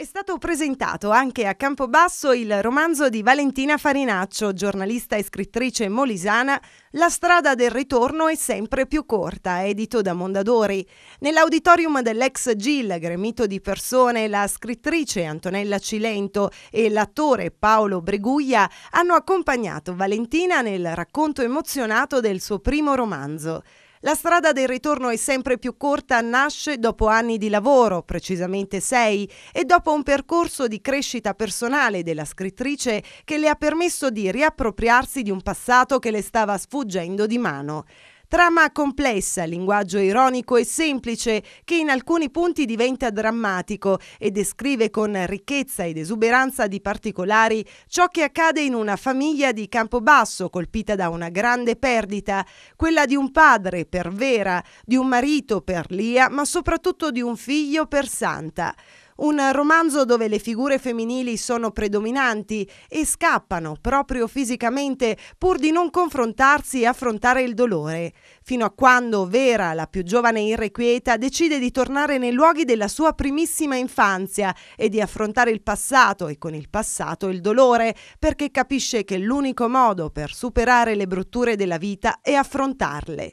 È stato presentato anche a Campobasso il romanzo di Valentina Farinaccio, giornalista e scrittrice molisana, La strada del ritorno è sempre più corta, edito da Mondadori. Nell'auditorium dell'ex GIL, gremito di persone, la scrittrice Antonella Cilento e l'attore Paolo Breguglia hanno accompagnato Valentina nel racconto emozionato del suo primo romanzo. La strada del ritorno è sempre più corta, nasce dopo anni di lavoro, precisamente sei, e dopo un percorso di crescita personale della scrittrice che le ha permesso di riappropriarsi di un passato che le stava sfuggendo di mano. Trama complessa, linguaggio ironico e semplice che in alcuni punti diventa drammatico e descrive con ricchezza ed esuberanza di particolari ciò che accade in una famiglia di Campobasso colpita da una grande perdita, quella di un padre per Vera, di un marito per Lia, ma soprattutto di un figlio per Santa. Un romanzo dove le figure femminili sono predominanti e scappano proprio fisicamente pur di non confrontarsi e affrontare il dolore, fino a quando Vera, la più giovane irrequieta, decide di tornare nei luoghi della sua primissima infanzia e di affrontare il passato e con il passato il dolore, perché capisce che l'unico modo per superare le brutture della vita è affrontarle.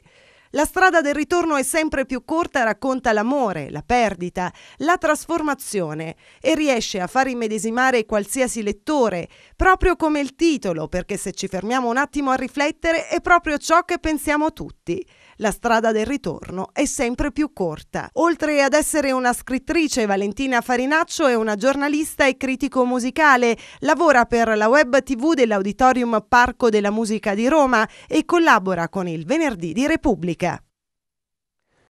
La strada del ritorno è sempre più corta racconta l'amore, la perdita, la trasformazione e riesce a far immedesimare qualsiasi lettore, proprio come il titolo, perché se ci fermiamo un attimo a riflettere è proprio ciò che pensiamo tutti. La strada del ritorno è sempre più corta. Oltre ad essere una scrittrice, Valentina Farinaccio è una giornalista e critico musicale. Lavora per la web tv dell'Auditorium Parco della Musica di Roma e collabora con il Venerdì di Repubblica.